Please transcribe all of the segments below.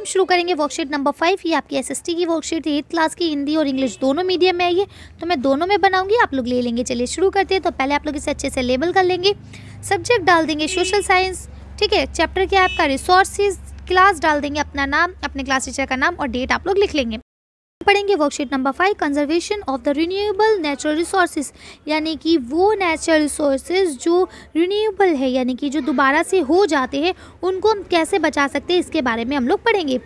हम शुरू करेंगे वर्कशीट नंबर फाइव ये आपकी एसएसटी की वर्कशीट है एट्थ क्लास की हिंदी और इंग्लिश दोनों मीडियम में है तो मैं दोनों में बनाऊंगी आप लोग ले लेंगे चलिए शुरू करते हैं तो पहले आप लोग इसे अच्छे से लेबल कर लेंगे सब्जेक्ट डाल देंगे सोशल साइंस ठीक है चैप्टर क्या है आपका रिसोर्सेज क्लास डाल देंगे अपना नाम अपने क्लास टीचर का नाम और डेट आप लोग लिख लेंगे पढ़ेंगे worksheet number five conservation of the renewable natural resources यानी कि वो नेचुरल रिसोर्सेज जो रिन्यूएबल है यानी कि जो दोबारा से हो जाते हैं उनको हम कैसे बचा सकते हैं इसके बारे में हम लोग पढ़ेंगे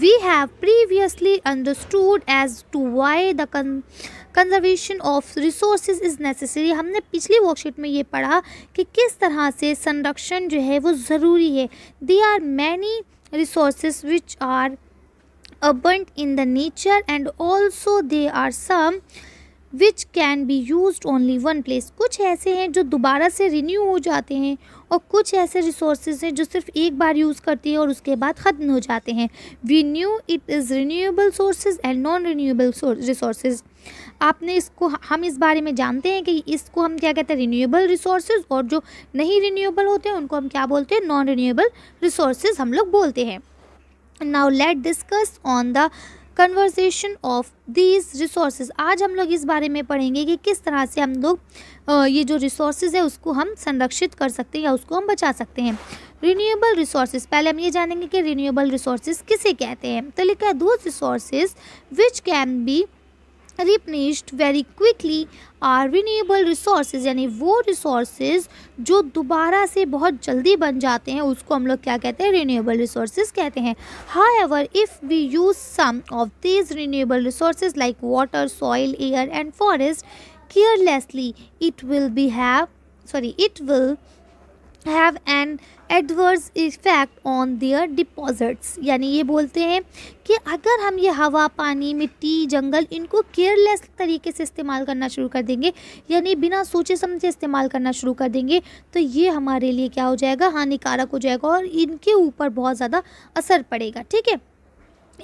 we have previously understood as to why the conservation of resource is necessary हमने पिछली वर्कशीट में ये पढ़ा कि किस तरह से संरक्षण जो है वो ज़रूरी है there are many resources which are abundant in the nature and also they are some which can be use only one place कुछ ऐसे हैं जो दोबारा से renew हो जाते हैं और कुछ ऐसे resources हैं जो सिर्फ एक बार यूज़ करती हैं और उसके बाद ख़त्म हो जाते हैं we knew it is renewable sources and non renewable resources आपने इसको हम इस बारे में जानते हैं कि इसको हम क्या कहते हैं रीन्यूएबल रिसोर्सेज और जो नहीं रीन्यूएबल होते हैं उनको हम क्या बोलते हैं नॉन रीन्यूएबल रिसोर्सेज हम लोग बोलते हैं now let discuss on the conversation of these resources आज हम लोग इस बारे में पढ़ेंगे कि किस तरह से हम लोग ये जो रिसोर्सेज है उसको हम संरक्षित कर सकते हैं या उसको हम बचा सकते हैं रीन्यूएबल रिसोर्सेज पहले हम ये जानेंगे कि रीन्यूएबल रिसोर्सेज किसे कहते हैं तो लिखा है दो resources which can be replaced very quickly are renewable resources यानी वो रिसोर्सेज जो दोबारा से बहुत जल्दी बन जाते हैं उसको हम लोग क्या कहते हैं रिन्यूएबल रिसोर्सेज कहते हैं however if we use some of these renewable resources like water soil air and forest carelessly it will be have sorry it will have an adverse effect on their deposits यानी ये बोलते हैं कि अगर हम ये हवा पानी मिट्टी जंगल इनको केयरलेस तरीके से इस्तेमाल करना शुरू कर देंगे यानी बिना सोचे समझे इस्तेमाल करना शुरू कर देंगे तो ये हमारे लिए क्या हो जाएगा हानिकारक हो जाएगा और इनके ऊपर बहुत ज़्यादा असर पड़ेगा ठीक है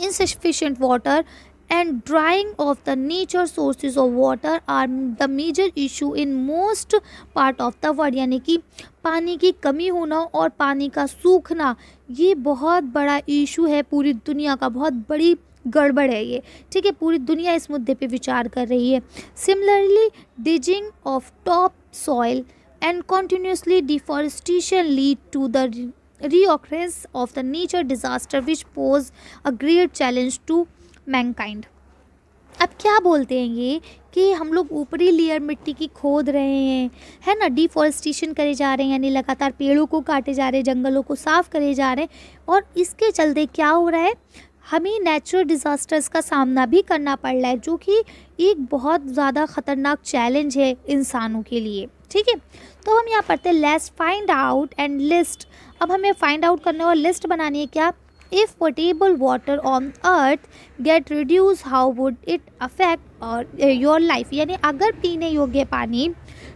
insufficient water and drying of the nature sources of water are the major issue in most part of the world यानी कि पानी की कमी होना और पानी का सूखना ये बहुत बड़ा इशू है पूरी दुनिया का बहुत बड़ी गड़बड़ है ये ठीक है पूरी दुनिया इस मुद्दे पे विचार कर रही है similarly digging of top soil and continuously deforestation lead to the reoccurrence of the nature disaster which pose a great challenge to mankind अब क्या बोलते हैं ये कि हम लोग ऊपरी लेयर मिट्टी की खोद रहे हैं है ना डिफॉरेस्टेशन करे जा रहे हैं यानी लगातार पेड़ों को काटे जा रहे हैं जंगलों को साफ़ करे जा रहे हैं और इसके चलते क्या हो रहा है हमें नेचुरल डिज़ास्टर्स का सामना भी करना पड़ रहा है जो कि एक बहुत ज़्यादा ख़तरनाक चैलेंज है इंसानों के लिए ठीक है तो हम यहाँ पढ़ते हैं let's find out and list अब हमें फाइंड आउट करने और लिस्ट बनानी है क्या If potable water on earth get reduced, how would it affect और योर लाइफ यानी अगर पीने योग्य पानी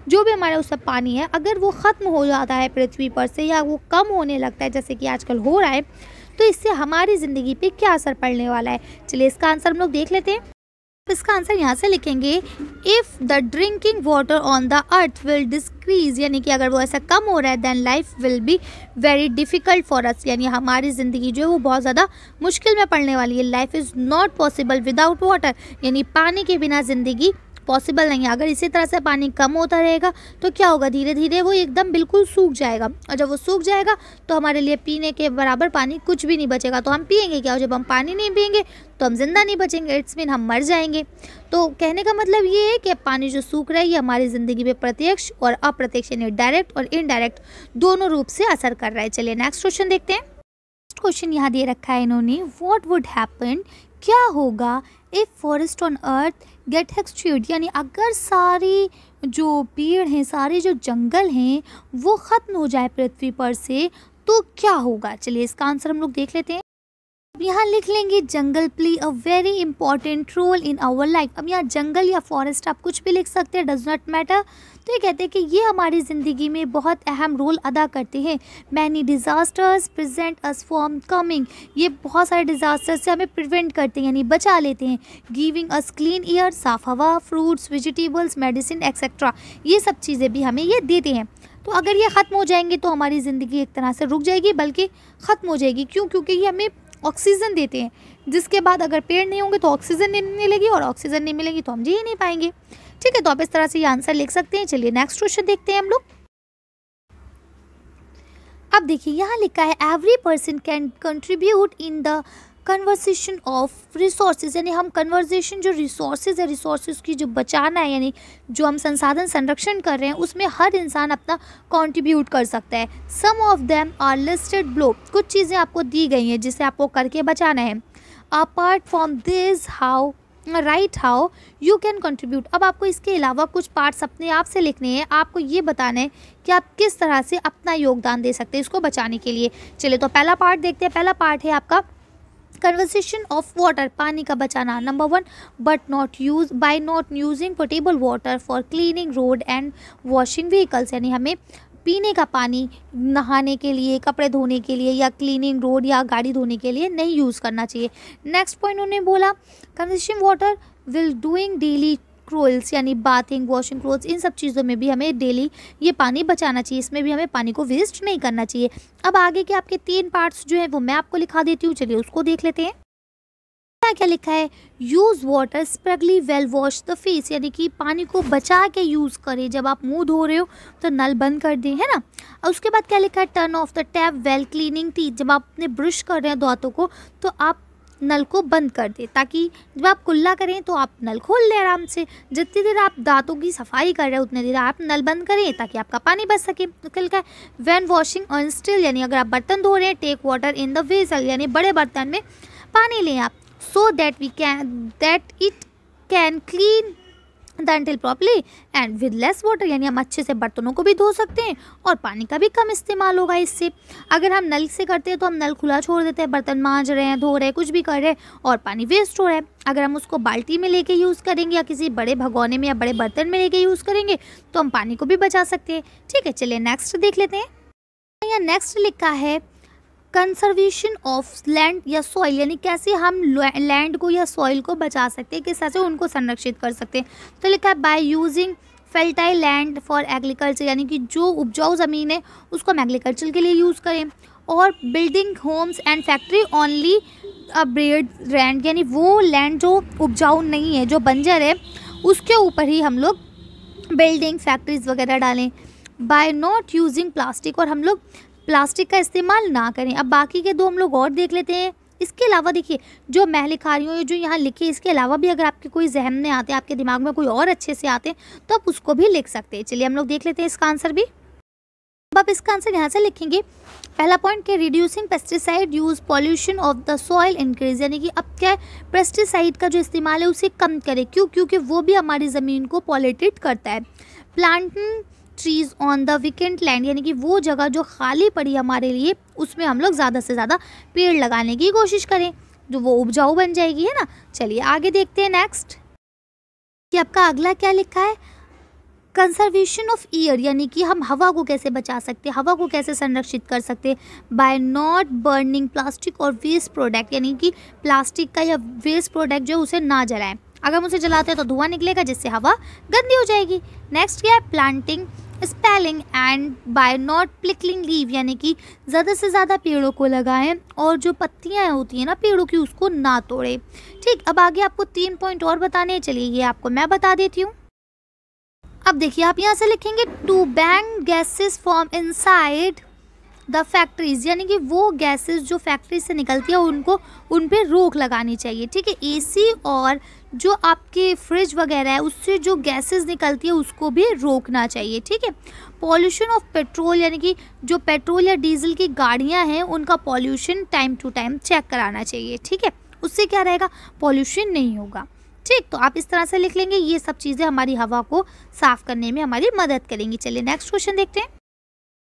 जो भी हमारा उस पानी है अगर वो ख़त्म हो जाता है पृथ्वी पर से या वो कम होने लगता है जैसे कि आजकल हो रहा है तो इससे हमारी ज़िंदगी पे क्या असर पड़ने वाला है चलिए इसका आंसर हम लोग देख लेते हैं इसका आंसर यहाँ से लिखेंगे if the drinking water on the earth will decrease यानी कि अगर वो ऐसा कम हो रहा है then life will be very difficult for us यानी हमारी ज़िंदगी जो है वो बहुत ज़्यादा मुश्किल में पड़ने वाली है life is not possible without water यानी पानी के बिना ज़िंदगी पॉसिबल नहीं है अगर इसी तरह से पानी कम होता रहेगा तो क्या होगा धीरे धीरे वो एकदम बिल्कुल सूख जाएगा और जब वो सूख जाएगा तो हमारे लिए पीने के बराबर पानी कुछ भी नहीं बचेगा तो हम पियेंगे क्या जब हम पानी नहीं पियेंगे तो हम ज़िंदा नहीं बचेंगे इट्स मीन हम मर जाएंगे तो कहने का मतलब ये है कि पानी जो सूख रहा है ये हमारी ज़िंदगी में प्रत्यक्ष और अप्रत्यक्ष यानी डायरेक्ट और इनडायरेक्ट दोनों रूप से असर कर रहा है चलिए नेक्स्ट क्वेश्चन देखते हैं नेक्स्ट क्वेश्चन यहाँ दे रखा है इन्होंने वॉट वुड हैपन क्या होगा if forest on earth get exhausted यानी अगर सारी जो पेड़ हैं सारे जो जंगल हैं वो ख़त्म हो जाए पृथ्वी पर से तो क्या होगा चलिए इसका आंसर हम लोग देख लेते हैं अब यहाँ लिख लेंगे jungle play a very important role in our life अब यहाँ जंगल या फॉरेस्ट आप कुछ भी लिख सकते हैं डज नॉट मैटर तो ये कहते हैं कि ये हमारी ज़िंदगी में बहुत अहम रोल अदा करते हैं many disasters present us from coming ये बहुत सारे डिज़ास्टर्स से हमें प्रिवेंट करते हैं यानी बचा लेते हैं गिविंग अस क्लीन ईयर साफ हवा फ्रूट्स वेजिटेबल्स मेडिसिन एक्सेट्रा ये सब चीज़ें भी हमें ये देते हैं तो अगर ये ख़त्म हो जाएंगे तो हमारी ज़िंदगी एक तरह से रुक जाएगी बल्कि ख़त्म हो जाएगी क्यों क्योंकि ये हमें ऑक्सीजन देते हैं जिसके बाद अगर पेड़ नहीं होंगे तो ऑक्सीजन नहीं मिलेगी और ऑक्सीजन नहीं मिलेगी तो हम जी ही नहीं पाएंगे ठीक है तो आप इस तरह से ये आंसर लिख सकते हैं चलिए नेक्स्ट क्वेश्चन देखते हैं हम लोग अब देखिए यहाँ लिखा है every person can contribute in the conversation of resource यानी हम कन्वर्जेशन जो रिसोर्सेज है रिसोर्सेज की जो बचाना है यानी जो हम संसाधन संरक्षण कर रहे हैं उसमें हर इंसान अपना कॉन्ट्रीब्यूट कर सकता है some of them are listed below कुछ चीज़ें आपको दी गई हैं जिसे आपको करके बचाना है apart from this how right how you can contribute अब आपको इसके अलावा कुछ पार्ट्स अपने आप से लिखने हैं आपको ये बताना है कि आप किस तरह से अपना योगदान दे सकते हैं इसको बचाने के लिए चलिए तो पहला पार्ट देखते हैं पहला पार्ट है आपका कन्वर्सेशन ऑफ वाटर पानी का बचाना number one but not use by not using potable water for cleaning road and washing vehicles यानी हमें पीने का पानी नहाने के लिए कपड़े धोने के लिए या क्लीनिंग रोड या गाड़ी धोने के लिए नहीं यूज़ करना चाहिए नेक्स्ट पॉइंट उन्होंने बोला conversation water will doing daily chores यानी बाथिंग वॉशिंग क्लोथ्स इन सब चीज़ों में भी हमें डेली ये पानी बचाना चाहिए इसमें भी हमें पानी को वेस्ट नहीं करना चाहिए अब आगे के आपके तीन पार्ट्स जो है वो मैं आपको लिखा देती हूँ चलिए उसको देख लेते हैं क्या क्या लिखा है use water sparingly while wash the face यानी कि पानी को बचा के यूज़ करें जब आप मुंह धो रहे हो तो नल बंद कर दें है ना और उसके बाद क्या लिखा है turn off the tap while cleaning teeth जब आप अपने ब्रश कर रहे हैं दांतों को तो आप नल को बंद कर दें ताकि जब आप कुल्ला करें तो आप नल खोल लें आराम से जितनी देर आप दांतों की सफाई कर रहे हैं उतनी देर आप नल बंद करें ताकि आपका पानी बच सके निकल का वैन वॉशिंग ऑन स्टिल यानी अगर आप बर्तन धो रहे हैं take water in the vessel यानी बड़े बर्तन में पानी लें आप so that we can that it can clean utensil properly and with less water यानी हम अच्छे से बर्तनों को भी धो सकते हैं और पानी का भी कम इस्तेमाल होगा इससे अगर हम नल से करते हैं तो हम नल खुला छोड़ देते हैं बर्तन मांज रहे हैं धो रहे हैं कुछ भी कर रहे हैं और पानी वेस्ट हो रहा है अगर हम उसको बाल्टी में लेके यूज़ करेंगे या किसी बड़े भगौने में या बड़े बर्तन में लेके यूज़ करेंगे तो हम पानी को भी बचा सकते हैं ठीक है चलिए नेक्स्ट देख लेते हैं यहाँ नेक्स्ट लिखा है कंजर्वेशन ऑफ लैंड या सॉइल यानी कैसे हम लैंड को या सॉइल को बचा सकते हैं किस तरह से उनको संरक्षित कर सकते हैं तो लिखा है by using fertile land for agriculture यानी कि जो उपजाऊ ज़मीन है उसको हम एग्रीकल्चर के लिए यूज़ करें और building homes and factory only abroad land यानी वो लैंड जो उपजाऊ नहीं है जो बंजर है उसके ऊपर ही हम लोग बिल्डिंग फैक्ट्रीज़ वगैरह डालें बाय नॉट यूजिंग प्लास्टिक और हम लोग प्लास्टिक का इस्तेमाल ना करें अब बाकी के दो हम लोग और देख लेते हैं इसके अलावा देखिए जो मैं लिखा रही हूँ जो यहाँ लिखी इसके अलावा भी अगर आपके कोई जहन में आते हैं आपके दिमाग में कोई और अच्छे से आते हैं तो आप उसको भी लिख सकते हैं चलिए हम लोग देख लेते हैं इसका आंसर भी अब आप इसका आंसर यहाँ से लिखेंगे पहला पॉइंट के reducing pesticide use pollution of the soil increase यानी कि अब क्या है पेस्टिसाइड का जो इस्तेमाल है उसे कम करें क्यों क्योंकि वो भी हमारी ज़मीन को पॉलेटेड करता है planting trees on the weakened land यानी कि वो जगह जो खाली पड़ी हमारे लिए उसमें हम लोग ज़्यादा से ज़्यादा पेड़ लगाने की कोशिश करें जो वो उपजाऊ बन जाएगी है ना चलिए आगे देखते हैं नेक्स्ट कि आपका अगला क्या लिखा है कंजर्वेशन ऑफ ईयर यानी कि हम हवा को कैसे बचा सकते हैं हवा को कैसे संरक्षित कर सकते हैं बाय नॉट बर्निंग प्लास्टिक और वेस्ट प्रोडक्ट यानी कि प्लास्टिक का या वेस्ट प्रोडक्ट जो है उसे ना जलाएं अगर हम उसे जलाते हैं तो धुआं निकलेगा जिससे हवा गंदी हो जाएगी नेक्स्ट क्या है planting saplings and by not plucking leave यानी कि ज़्यादा से ज़्यादा पेड़ों को लगाएं और जो पत्तियाँ होती हैं ना पेड़ों की उसको ना तोड़ें ठीक अब आगे आपको तीन पॉइंट और बताने चलिए ये आपको मैं बता देती हूँ अब देखिए आप यहाँ से लिखेंगे to ban gases from inside the factories यानी कि वो गैसेस जो फैक्ट्री से निकलती है उनको उन पर रोक लगानी चाहिए ठीक है एसी और जो आपके फ्रिज वगैरह है उससे जो गैसेस निकलती है उसको भी रोकना चाहिए ठीक है पॉल्यूशन ऑफ पेट्रोल यानी कि जो पेट्रोल या डीजल की गाड़ियाँ हैं उनका pollution time to time check कराना चाहिए ठीक है उससे क्या रहेगा पॉल्यूशन नहीं होगा ठीक तो आप इस तरह से लिख लेंगे ये सब चीज़ें हमारी हवा को साफ़ करने में हमारी मदद करेंगी चलिए नेक्स्ट क्वेश्चन देखते हैं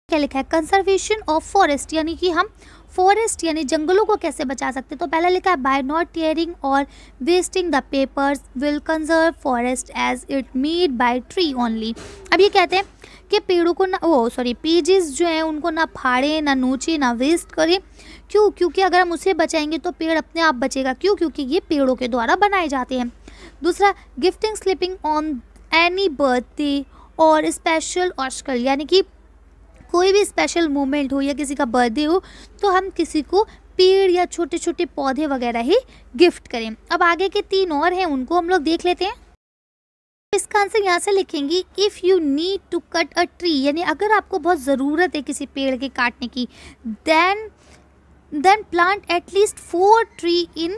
क्या लिखा है कंजर्वेशन ऑफ फॉरेस्ट यानी कि हम फॉरेस्ट यानी जंगलों को कैसे बचा सकते हैं तो पहला लिखा है बाय नॉट टेयरिंग और wasting the papers will conserve forest as it made by tree only अब ये कहते हैं कि पेड़ों को ना ओ सॉरी पेजेस जो हैं उनको ना फाड़े ना नोचे ना वेस्ट करें क्यों क्योंकि अगर हम उसे बचाएंगे तो पेड़ अपने आप बचेगा क्यों क्योंकि ये पेड़ों के द्वारा बनाए जाते हैं दूसरा gifting saplings on any birthday और स्पेशल ऑस्कल यानी कि कोई भी स्पेशल मोमेंट हो या किसी का बर्थडे हो तो हम किसी को पेड़ या छोटे छोटे पौधे वगैरह ही गिफ्ट करें अब आगे के तीन और हैं उनको हम लोग देख लेते हैं इसका आंसर यहाँ से लिखेंगे if you need to cut a tree यानी अगर आपको बहुत ज़रूरत है किसी पेड़ के काटने की then then plant at least four tree in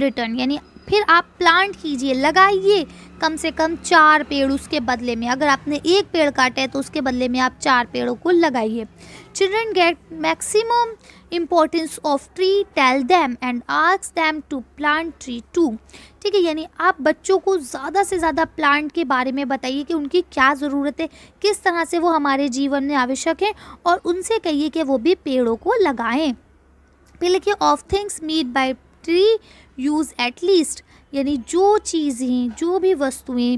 return यानी फिर आप प्लांट कीजिए लगाइए कम से कम चार पेड़ उसके बदले में अगर आपने एक पेड़ काटा है तो उसके बदले में आप चार पेड़ों को लगाइए children get maximum importance of tree tell them and ask them to plant tree too ठीक है यानी आप बच्चों को ज़्यादा से ज़्यादा प्लांट के बारे में बताइए कि उनकी क्या ज़रूरत है किस तरह से वो हमारे जीवन में आवश्यक है और उनसे कहिए कि वो भी पेड़ों को लगाएं फिर लिखिए of things made by tree use at least यानी जो चीज़ें जो भी वस्तुएं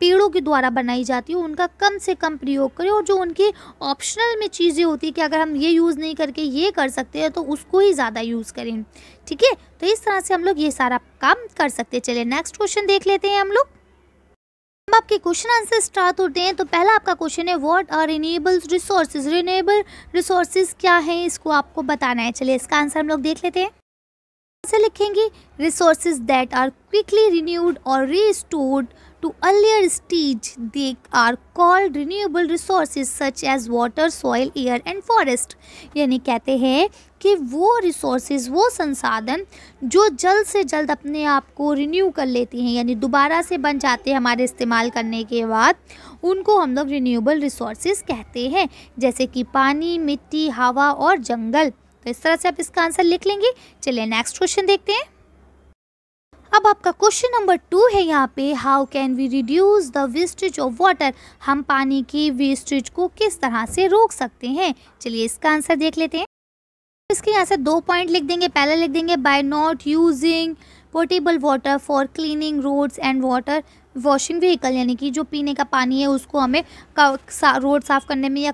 पेड़ों के द्वारा बनाई जाती है उनका कम से कम प्रयोग करें और जो उनके ऑप्शनल में चीज़ें होती है कि अगर हम ये यूज़ नहीं करके ये कर सकते हैं तो उसको ही ज़्यादा यूज़ करें ठीक है तो इस तरह से हम लोग ये सारा काम कर सकते हैं चलिए नेक्स्ट क्वेश्चन देख लेते हैं हम लोग हम आपके क्वेश्चन आंसर स्टार्ट होते हैं तो पहला आपका क्वेश्चन है what are renewable resources renewable resources क्या है इसको आपको बताना है चलिए इसका आंसर हम लोग देख लेते हैं से लिखेंगे resource that are quickly renewed और restored to earlier stage they are called renewable resource such as water soil air and forest यानी कहते हैं कि वो रिसोर्स वो संसाधन जो जल्द से जल्द अपने आप को रिन्यू कर लेती हैं यानी दोबारा से बन जाते हैं हमारे इस्तेमाल करने के बाद उनको हम लोग रिन्यूएबल रिसोर्स कहते हैं जैसे कि पानी मिट्टी हवा और जंगल तो इस तरह से आप इसका आंसर लिख लेंगे चलिए नेक्स्ट क्वेश्चन देखते हैं अब आपका क्वेश्चन नंबर टू है यहाँ पे how can we reduce the wastage of water हम पानी की वेस्टेज को किस तरह से रोक सकते हैं चलिए इसका आंसर देख लेते हैं इसके यहाँ से दो पॉइंट लिख देंगे पहला लिख देंगे by not using portable water for cleaning roads and water washing vehicle यानी कि जो पीने का पानी है उसको हमें रोड साफ़ करने में या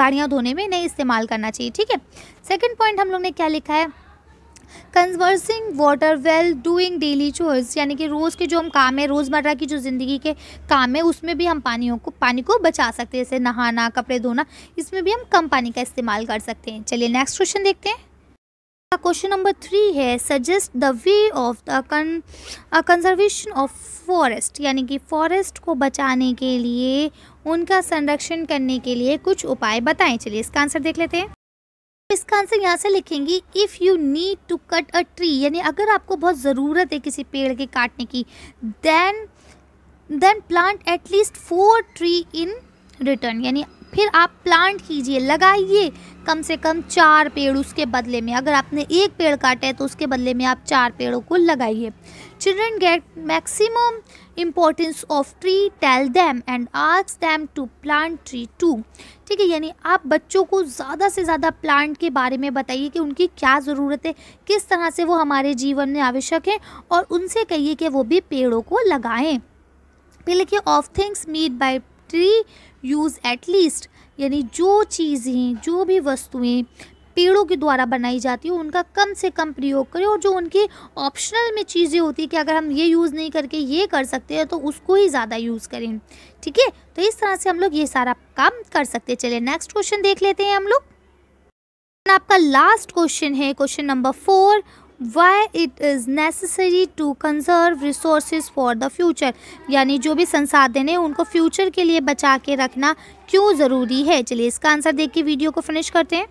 गाड़ियाँ धोने में नहीं इस्तेमाल करना चाहिए ठीक है सेकेंड पॉइंट हम लोग ने क्या लिखा है conversing water while doing daily chores यानी कि रोज़ के जो हम काम है रोज़मर्रा की जो ज़िंदगी के काम है उसमें भी हम पानियों को पानी को बचा सकते हैं जैसे नहाना कपड़े धोना इसमें भी हम कम पानी का इस्तेमाल कर सकते हैं चलिए नेक्स्ट क्वेश्चन देखते हैं क्वेश्चन नंबर थ्री है suggest the way of the conservation of forest यानी कि फॉरेस्ट को बचाने के लिए उनका संरक्षण करने के लिए कुछ उपाय बताएं चलिए इसका आंसर देख लेते हैं इसका आंसर यहाँ से लिखेंगे if you need to cut a tree यानी अगर आपको बहुत ज़रूरत है किसी पेड़ के काटने की then then plant at least four tree in return यानी फिर आप प्लांट कीजिए लगाइए कम से कम चार पेड़ उसके बदले में अगर आपने एक पेड़ काटा है तो उसके बदले में आप चार पेड़ों को लगाइए children get maximum importance of tree tell them and ask them to plant tree too ठीक है यानी आप बच्चों को ज़्यादा से ज़्यादा प्लांट के बारे में बताइए कि उनकी क्या ज़रूरत है किस तरह से वो हमारे जीवन में आवश्यक है और उनसे कहिए कि वो भी पेड़ों को लगाएं फिर लिखिए of things made by tree use at least यानी जो चीज़ें जो भी वस्तुएं पेड़ों के द्वारा बनाई जाती है उनका कम से कम प्रयोग करें और जो उनके ऑप्शनल में चीज़ें होती है कि अगर हम ये यूज़ नहीं करके ये कर सकते हैं तो उसको ही ज़्यादा यूज़ करें ठीक है तो इस तरह से हम लोग ये सारा काम कर सकते हैं चलिए नेक्स्ट क्वेश्चन देख लेते हैं हम लोग आपका लास्ट क्वेश्चन है question number four why it is necessary to conserve resource for the future यानी जो भी संसाधन है उनको फ्यूचर के लिए बचा के रखना क्यों ज़रूरी है चलिए इसका आंसर देख के वीडियो को फिनिश करते हैं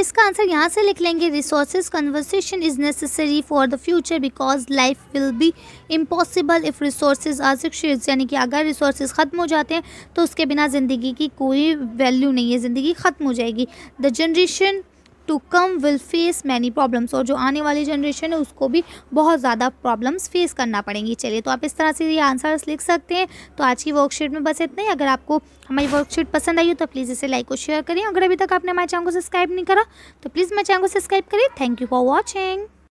इसका आंसर यहाँ से लिख लेंगे resource conversation is necessary for the future because life will be impossible if resource are यानी कि अगर रिसोर्स ख़त्म हो जाते हैं तो उसके बिना ज़िंदगी की कोई वैल्यू नहीं है ज़िंदगी ख़त्म हो जाएगी the generation to come will face many problems और जो आने वाली जनरेशन है उसको भी बहुत ज़्यादा प्रॉब्लम्स फेस करना पड़ेंगी चलिए तो आप इस तरह से ये आंसर्स लिख सकते हैं तो आज की वर्कशीट में बस इतना ही अगर आपको हमारी वर्कशीट पसंद आई हो तो प्लीज़ इसे लाइक और शेयर करें अगर अभी तक आपने हमारे चैनल को सब्सक्राइब नहीं करा तो प्लीज़ मेरे चैनल को सब्सक्राइब करें थैंक यू फॉर वॉचिंग